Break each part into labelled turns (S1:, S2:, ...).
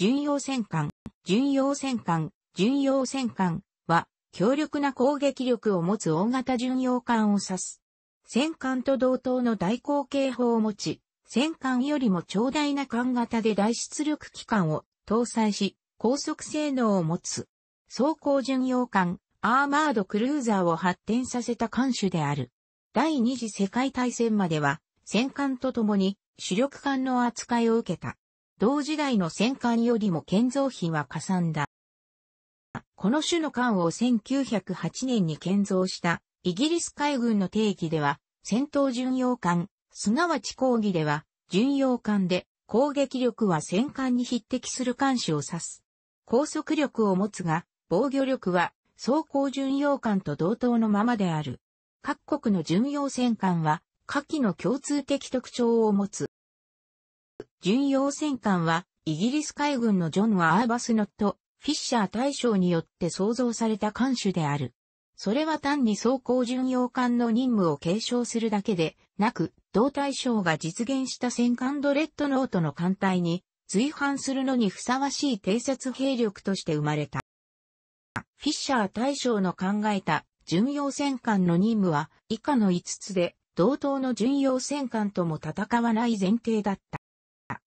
S1: 巡洋戦艦、巡洋戦艦、巡洋戦艦は、強力な攻撃力を持つ大型巡洋艦を指す。戦艦と同等の大口径砲を持ち、戦艦よりも長大な艦型で大出力機関を搭載し、高速性能を持つ。装甲巡洋艦、アーマードクルーザーを発展させた艦種である。第二次世界大戦までは、戦艦と共に主力艦の扱いを受けた。同時代の戦艦よりも建造費はかさんだ。この種の艦を1908年に建造したイギリス海軍の定義では戦闘巡洋艦、すなわち抗議では巡洋艦で攻撃力は戦艦に匹敵する艦種を指す。高速力を持つが防御力は装甲巡洋艦と同等のままである。各国の巡洋戦艦は下記の共通的特徴を持つ。巡洋戦艦は、イギリス海軍のジョン・アーバスノット・フィッシャー大将によって創造された艦種である。それは単に装甲巡洋艦の任務を継承するだけで、なく、同大将が実現した戦艦ドレッドノートの艦隊に、随伴するのにふさわしい偵察兵力として生まれた。フィッシャー大将の考えた巡洋戦艦の任務は以下の5つで、同等の巡洋戦艦とも戦わない前提だった。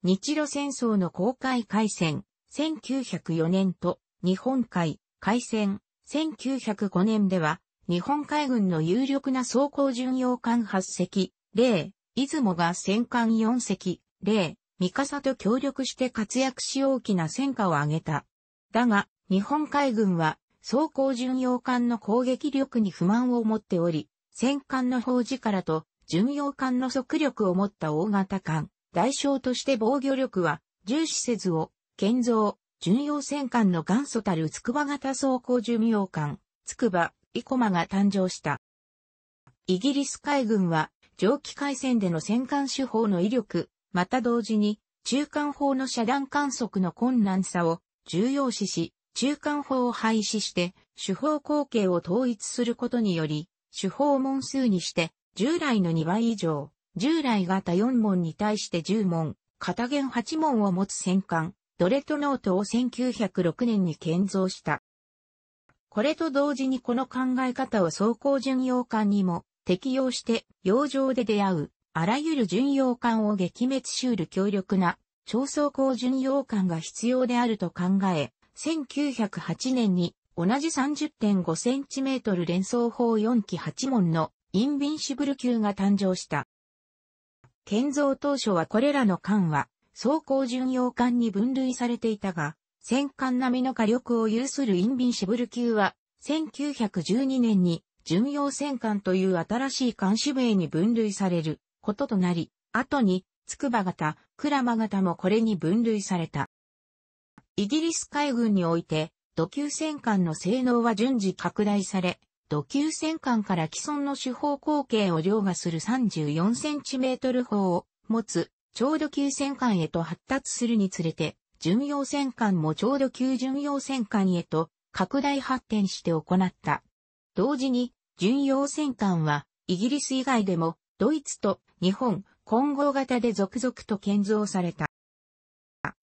S1: 日露戦争の公開海戦、1904年と日本海海戦、1905年では、日本海軍の有力な装甲巡洋艦8隻、0、出雲が戦艦4隻、0、三笠と協力して活躍し大きな戦果を上げた。だが、日本海軍は装甲巡洋艦の攻撃力に不満を持っており、戦艦の砲らと巡洋艦の速力を持った大型艦、代償として防御力は、重視せずを、建造、巡洋戦艦の元祖たる筑波型装甲巡洋艦、筑波、生駒が誕生した。イギリス海軍は、蒸気海戦での戦艦手法の威力、また同時に、中間砲の遮断観測の困難さを重要視し、中間砲を廃止して、手法後継を統一することにより、手法門数にして、従来の2倍以上、従来型4門に対して10門、片弦8門を持つ戦艦、ドレトノートを1906年に建造した。これと同時にこの考え方を走行巡洋艦にも適用して洋上で出会うあらゆる巡洋艦を撃滅しうる強力な超走行巡洋艦が必要であると考え、1908年に同じ 30.5cm 連装砲4機8門のインビンシブル級が誕生した。建造当初はこれらの艦は、装甲巡洋艦に分類されていたが、戦艦並みの火力を有するインビンシブル級は、1912年に巡洋戦艦という新しい艦種名に分類されることとなり、後に、筑波型、ラマ型もこれに分類された。イギリス海軍において、土級戦艦の性能は順次拡大され、土球戦艦から既存の手法口径を凌駕する 34cm 砲を持つ、超土級戦艦へと発達するにつれて、巡洋戦艦も超土級巡洋戦艦へと拡大発展して行った。同時に、巡洋戦艦は、イギリス以外でも、ドイツと日本、混合型で続々と建造された。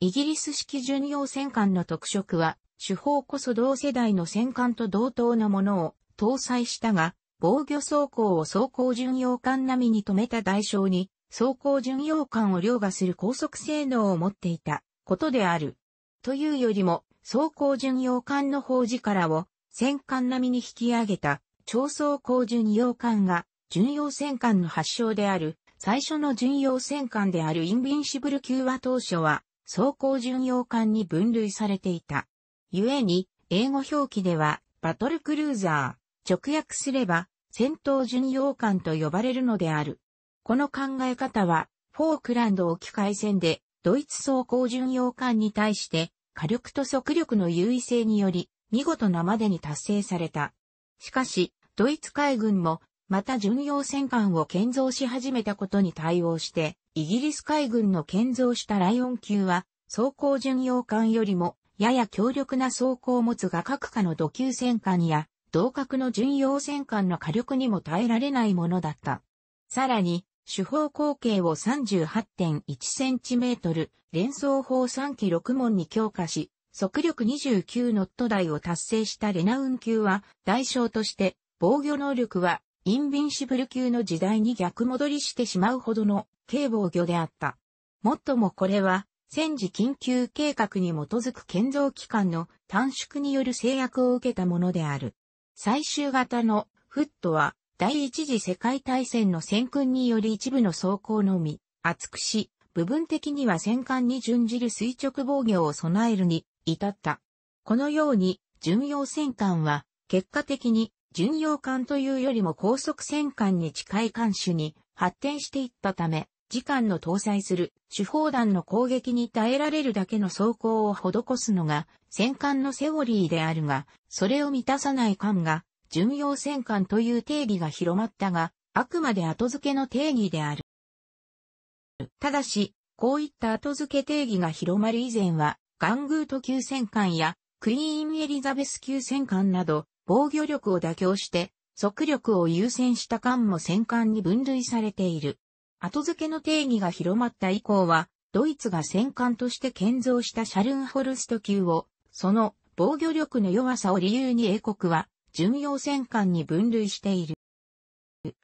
S1: イギリス式巡洋戦艦の特色は、手法こそ同世代の戦艦と同等のものを搭載したが、防御走行を走行巡洋艦並みに止めた代償に、走行巡洋艦を凌駕する高速性能を持っていたことである。というよりも、走行巡洋艦の砲らを戦艦並みに引き上げた超走行巡洋艦が巡洋戦艦の発祥である最初の巡洋戦艦であるインビンシブル級は当初は走行巡洋艦に分類されていた。故に英語表記ではバトルクルーザー。直訳すれば、戦闘巡洋艦と呼ばれるのである。この考え方は、フォークランド沖海戦で、ドイツ装甲巡洋艦に対して、火力と速力の優位性により、見事なまでに達成された。しかし、ドイツ海軍も、また巡洋戦艦を建造し始めたことに対応して、イギリス海軍の建造したライオン級は、装甲巡洋艦よりも、やや強力な装甲を持つが各下の土級戦艦や、同格の巡洋戦艦の火力にも耐えられないものだった。さらに、主砲口径を3 8 1トル、連装砲3機6門に強化し、速力29ノット台を達成したレナウン級は、代償として、防御能力は、インビンシブル級の時代に逆戻りしてしまうほどの、軽防御であった。もっともこれは、戦時緊急計画に基づく建造機関の短縮による制約を受けたものである。最終型のフットは第一次世界大戦の戦訓により一部の装甲のみ、厚くし、部分的には戦艦に準じる垂直防御を備えるに至った。このように、巡洋戦艦は、結果的に、巡洋艦というよりも高速戦艦に近い艦種に発展していったため、時間の搭載する手砲弾の攻撃に耐えられるだけの装甲を施すのが戦艦のセオリーであるが、それを満たさない艦が巡洋戦艦という定義が広まったが、あくまで後付けの定義である。ただし、こういった後付け定義が広まる以前は、ガングート級戦艦やクイーンエリザベス級戦艦など防御力を妥協して、速力を優先した艦も戦艦に分類されている。後付けの定義が広まった以降は、ドイツが戦艦として建造したシャルンホルスト級を、その防御力の弱さを理由に英国は、巡洋戦艦に分類している。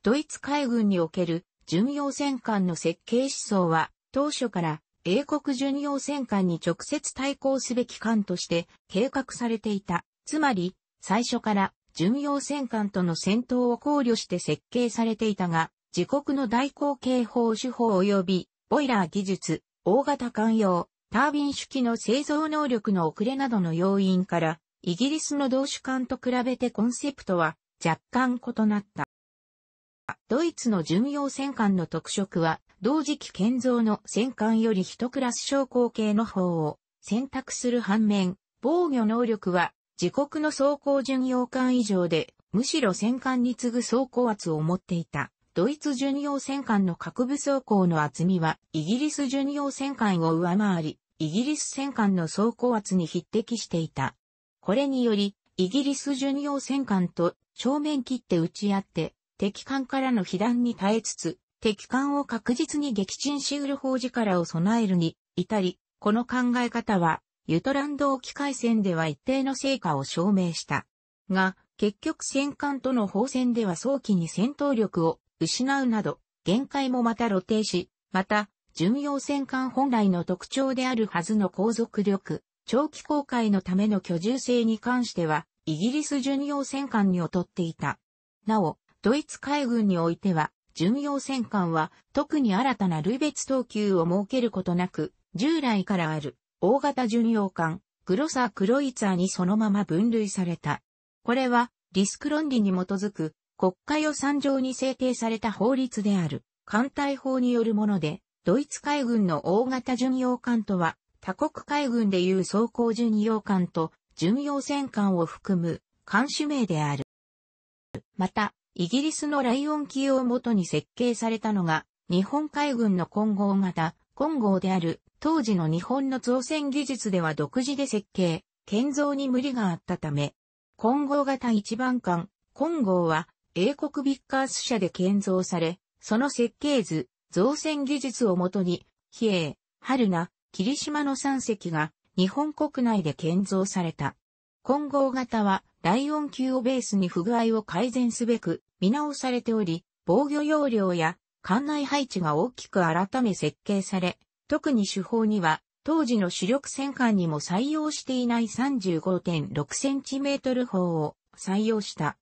S1: ドイツ海軍における巡洋戦艦の設計思想は、当初から英国巡洋戦艦に直接対抗すべき艦として計画されていた。つまり、最初から巡洋戦艦との戦闘を考慮して設計されていたが、自国の大口径砲手法及び、ボイラー技術、大型艦用、タービン式の製造能力の遅れなどの要因から、イギリスの同種艦と比べてコンセプトは若干異なった。ドイツの巡洋戦艦の特色は、同時期建造の戦艦より一クラス昇降系の方を選択する反面、防御能力は自国の装甲巡洋艦以上で、むしろ戦艦に次ぐ装甲圧を持っていた。ドイツ巡洋戦艦の核武装甲の厚みは、イギリス巡洋戦艦を上回り、イギリス戦艦の装甲圧に匹敵していた。これにより、イギリス巡洋戦艦と正面切って撃ち合って、敵艦からの被弾に耐えつつ、敵艦を確実に撃沈しうる砲力を備えるに、至り、この考え方は、ユトランド沖海戦では一定の成果を証明した。が、結局戦艦との砲戦では早期に戦闘力を失うなど、限界もまた露呈し、また、巡洋戦艦本来の特徴であるはずの航続力、長期航海のための居住性に関しては、イギリス巡洋戦艦に劣っていた。なお、ドイツ海軍においては、巡洋戦艦は特に新たな類別等級を設けることなく、従来からある大型巡洋艦、グロサー・クロイツァーにそのまま分類された。これはリスク論理に基づく国家予算上に制定された法律である、艦隊法によるもので、ドイツ海軍の大型巡洋艦とは、他国海軍でいう装甲巡洋艦と巡洋戦艦を含む艦種名である。また、イギリスのライオン機を元に設計されたのが、日本海軍の混合型、混合である、当時の日本の造船技術では独自で設計、建造に無理があったため、混合型一番艦、混合は英国ビッカース社で建造され、その設計図、造船技術をもとに、比叡、春名、霧島の3隻が日本国内で建造された。混合型はライオン級をベースに不具合を改善すべく見直されており、防御容量や艦内配置が大きく改め設計され、特に手法には当時の主力戦艦にも採用していない 35.6cm 砲を採用した。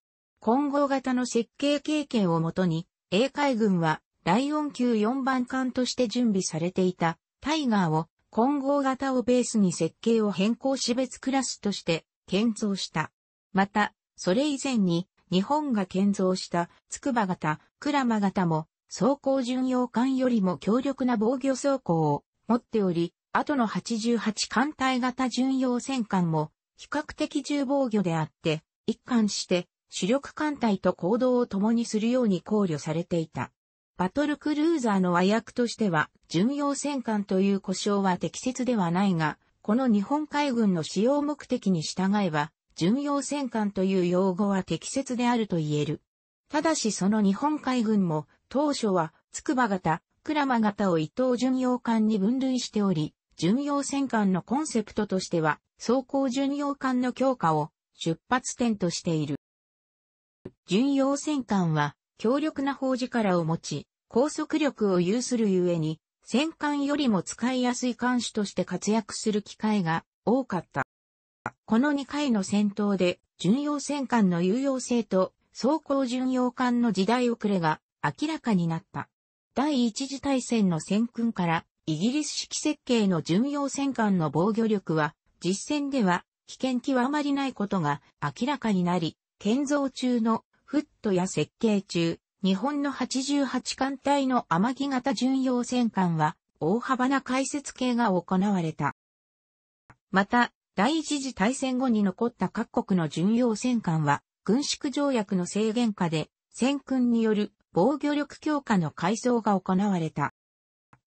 S1: 混合型の設計経験をもとに、英海軍はライオン級4番艦として準備されていたタイガーを混合型をベースに設計を変更し別クラスとして建造した。また、それ以前に日本が建造した筑波型、クラマ型も走行巡洋艦よりも強力な防御走行を持っており、後の88艦隊型巡洋戦艦も比較的重防御であって、一貫して主力艦隊と行動を共にするように考慮されていた。バトルクルーザーの和訳としては、巡洋戦艦という故障は適切ではないが、この日本海軍の使用目的に従えば、巡洋戦艦という用語は適切であると言える。ただしその日本海軍も、当初は、筑波型、鞍馬型を伊藤巡洋艦に分類しており、巡洋戦艦のコンセプトとしては、装甲巡洋艦の強化を出発点としている。巡洋戦艦は強力な砲力を持ち、高速力を有するゆえに、戦艦よりも使いやすい艦首として活躍する機会が多かった。この2回の戦闘で、巡洋戦艦の有用性と装甲巡洋艦の時代遅れが明らかになった。第一次大戦の戦訓からイギリス式設計の巡洋戦艦の防御力は実戦では危険極まりないことが明らかになり、建造中のフットや設計中、日本の88艦隊の天城型巡洋戦艦は、大幅な解説系が行われた。また、第一次大戦後に残った各国の巡洋戦艦は、軍縮条約の制限下で、戦訓による防御力強化の改装が行われた。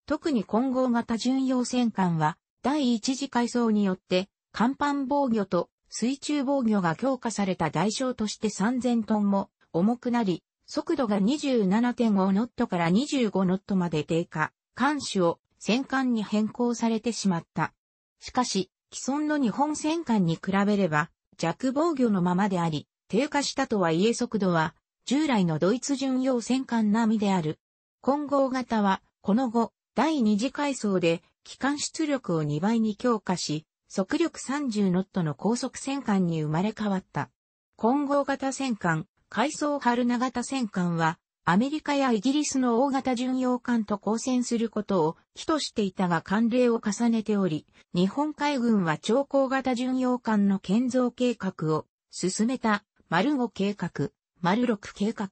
S1: 特に混合型巡洋戦艦は、第一次改装によって、甲板防御と水中防御が強化された代償として3000トンも重くなり、速度が27.5ノットから25ノットまで低下、艦首を戦艦に変更されてしまった。しかし、既存の日本戦艦に比べれば弱防御のままであり、低下したとはいえ速度は従来のドイツ巡洋戦艦並みである。混合型は、この後、第二次階層で、機関出力を2倍に強化し、速力30ノットの高速戦艦に生まれ変わった。混合型戦艦、海藻春長田戦艦は、アメリカやイギリスの大型巡洋艦と交戦することを起としていたが慣例を重ねており、日本海軍は超高型巡洋艦の建造計画を進めた、丸5計画、丸6計画。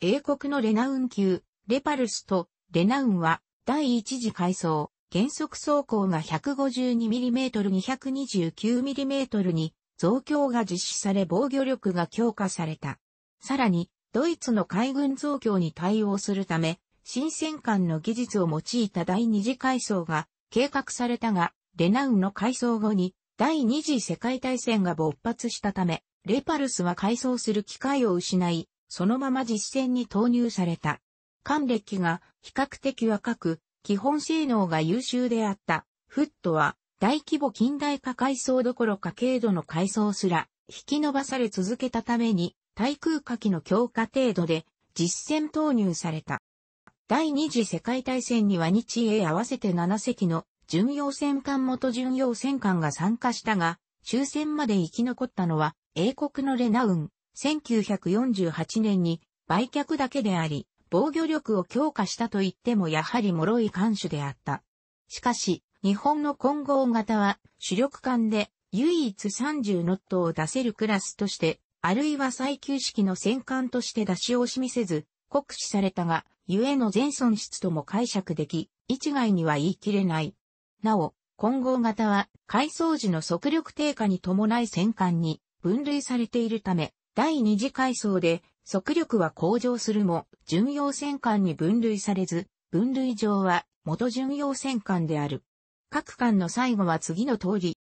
S1: 英国のレナウン級、レパルスとレナウンは第一次海藻、原則走行が 152mm229mm に増強が実施され防御力が強化された。さらに、ドイツの海軍増強に対応するため、新戦艦の技術を用いた第二次改装が計画されたが、レナウンの改装後に第二次世界大戦が勃発したため、レパルスは改装する機会を失い、そのまま実戦に投入された。艦歴が比較的若く、基本性能が優秀であった、フットは大規模近代化改装どころか軽度の改装すら引き伸ばされ続けたために対空火器の強化程度で実戦投入された。第二次世界大戦には日英合わせて7隻の巡洋戦艦元巡洋戦艦が参加したが、終戦まで生き残ったのは英国のレナウン、1948年に売却だけであり、防御力を強化したと言ってもやはり脆い艦種であった。しかし、日本の混合型は主力艦で唯一30ノットを出せるクラスとしてあるいは最旧式の戦艦として出し惜しみせず、酷使されたが、ゆえの全損失とも解釈でき、一概には言い切れない。なお、混合型は、改装時の速力低下に伴い戦艦に分類されているため、第二次改装で速力は向上するも、巡洋戦艦に分類されず、分類上は元巡洋戦艦である。各艦の最後は次の通り。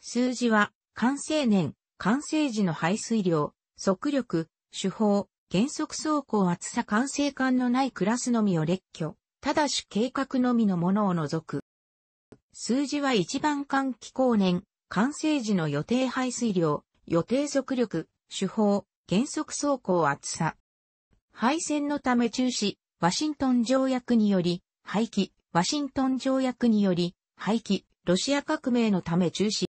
S1: 数字は、完成年、完成時の排水量、速力、手法、原則走行厚さ完成感のないクラスのみを列挙、ただし計画のみのものを除く。数字は一番換気後年、完成時の予定排水量、予定速力、手法、原則走行厚さ。廃戦のため中止、ワシントン条約により、廃棄、ワシントン条約により、廃棄、ロシア革命のため中止。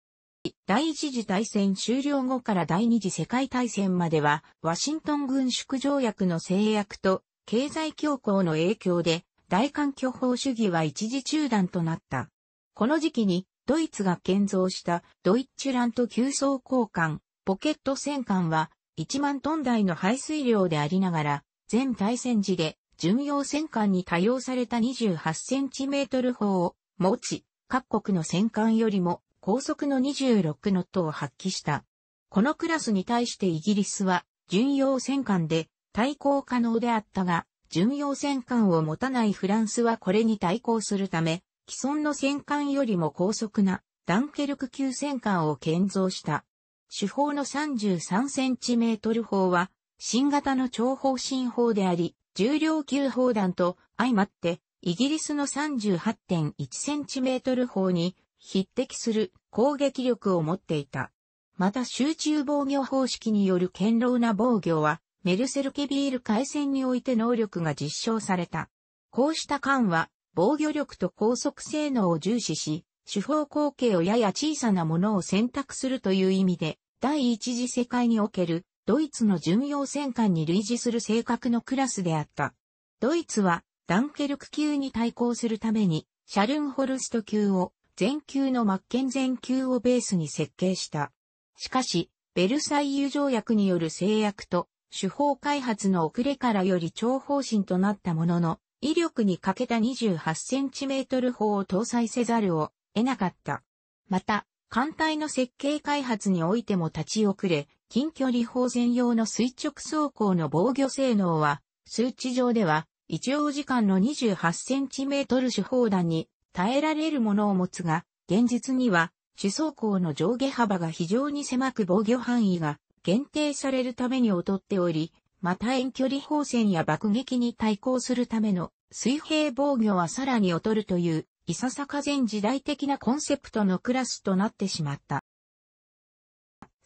S1: 第一次大戦終了後から第二次世界大戦までは、ワシントン軍縮条約の制約と経済恐慌の影響で、大環境法主義は一時中断となった。この時期に、ドイツが建造したドイッチラント急装交換、ポケット戦艦は、1万トン台の排水量でありながら、全大戦時で巡洋戦艦に多用された28センチメートル砲を持ち、各国の戦艦よりも高速の26ノットを発揮した。このクラスに対してイギリスは巡洋戦艦で対抗可能であったが、巡洋戦艦を持たないフランスはこれに対抗するため、既存の戦艦よりも高速なダンケルク級戦艦を建造した。主砲の33センチメートル砲は新型の長方針砲であり、重量級砲弾と相まってイギリスの3 8 1トル砲に匹敵する攻撃力を持っていた。また集中防御方式による堅牢な防御は、メルセルケビール海戦において能力が実証された。こうした艦は、防御力と高速性能を重視し、手法口径をやや小さなものを選択するという意味で、第一次世界におけるドイツの巡洋戦艦に類似する性格のクラスであった。ドイツはダンケルク級に対抗するためにシャルンホルスト級を全球のマッケン全球をベースに設計した。しかし、ベルサイユ条約による制約と、手法開発の遅れからより長方針となったものの、威力に欠けた 28cm 砲を搭載せざるを得なかった。また、艦隊の設計開発においても立ち遅れ、近距離砲前用の垂直走行の防御性能は、数値上では、一応時間の 28cm 手砲弾に耐えられるものを持つが、現実には、主走行の上下幅が非常に狭く防御範囲が限定されるために劣っており、また遠距離砲戦や爆撃に対抗するための水平防御はさらに劣るという、いささか前時代的なコンセプトのクラスとなってしまった。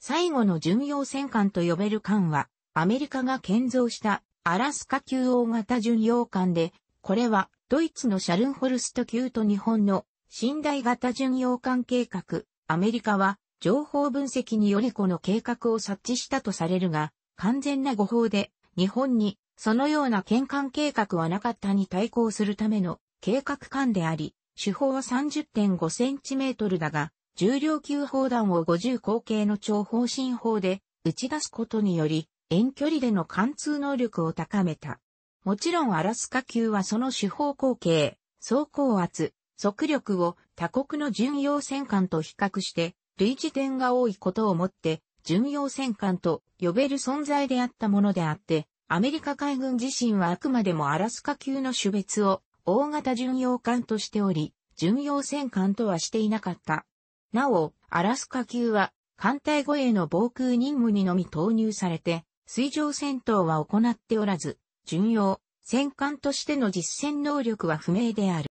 S1: 最後の巡洋戦艦と呼べる艦は、アメリカが建造したアラスカ級大型巡洋艦で、これはドイツのシャルンホルスト級と日本の信頼型巡洋艦計画、アメリカは情報分析によりこの計画を察知したとされるが、完全な誤報で日本にそのような転換計画はなかったに対抗するための計画艦であり、手法は3 0 5トルだが、重量級砲弾を50口径の長方針砲で打ち出すことにより、遠距離での貫通能力を高めた。もちろんアラスカ級はその手方口径、走行圧、速力を他国の巡洋戦艦と比較して、類似点が多いことをもって、巡洋戦艦と呼べる存在であったものであって、アメリカ海軍自身はあくまでもアラスカ級の種別を大型巡洋艦としており、巡洋戦艦とはしていなかった。なお、アラスカ級は艦隊護衛の防空任務にのみ投入されて、水上戦闘は行っておらず、巡洋、戦艦としての実践能力は不明である。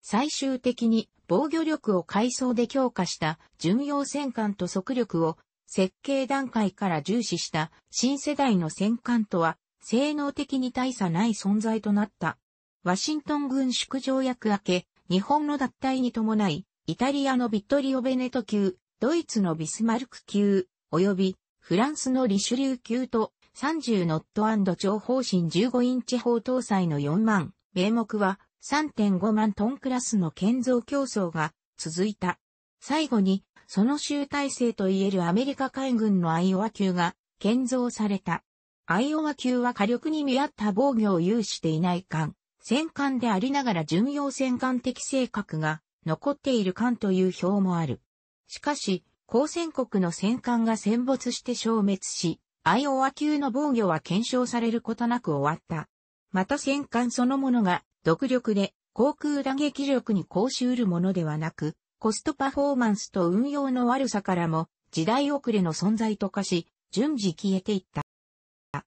S1: 最終的に防御力を改装で強化した巡洋戦艦と速力を設計段階から重視した新世代の戦艦とは性能的に大差ない存在となった。ワシントン軍縮条約明け、日本の脱退に伴い、イタリアのビットリオ・ベネト級、ドイツのビスマルク級、及びフランスのリシュリュー級と30ノット長方針15インチ砲搭載の4万、名目は3.5万トンクラスの建造競争が続いた。最後に、その集大成といえるアメリカ海軍のアイオワ級が建造された。アイオワ級は火力に見合った防御を有していない艦、戦艦でありながら巡洋戦艦的性格が残っている艦という表もある。しかし、交戦国の戦艦が戦没して消滅し、アイオワ級の防御は検証されることなく終わった。また戦艦そのものが独力で航空打撃力に講し得るものではなく、コストパフォーマンスと運用の悪さからも時代遅れの存在と化し、順次消えていった。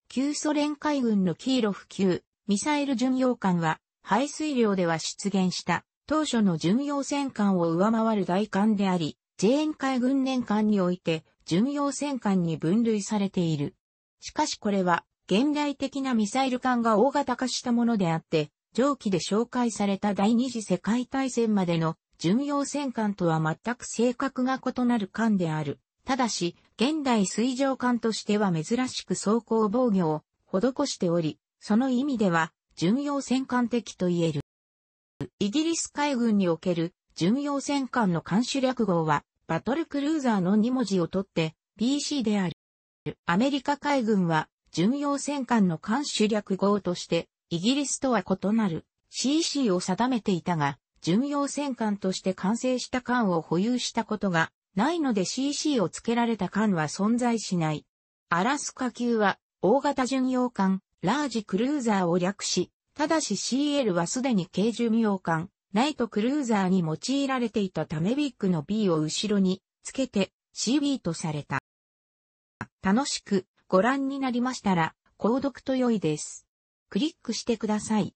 S1: 旧ソ連海軍のキーロフ級ミサイル巡洋艦は排水量では出現した当初の巡洋戦艦を上回る大艦であり、ジェーン海軍年間において巡洋戦艦に分類されている。しかしこれは、現代的なミサイル艦が大型化したものであって、上記で紹介された第二次世界大戦までの巡洋戦艦とは全く性格が異なる艦である。ただし、現代水上艦としては珍しく装甲防御を施しており、その意味では巡洋戦艦的と言える。イギリス海軍における巡洋戦艦の艦視略号はバトルクルーザーの2文字を取って BC である。アメリカ海軍は巡洋戦艦の艦主略号としてイギリスとは異なる CC を定めていたが、巡洋戦艦として完成した艦を保有したことがないので CC を付けられた艦は存在しない。アラスカ級は大型巡洋艦ラージクルーザーを略し、ただし CL はすでに軽巡洋艦ライトクルーザーに用いられていたためビッグの B を後ろにつけて CB とされた。楽しくご覧になりましたら、購読と良いです。クリックしてください。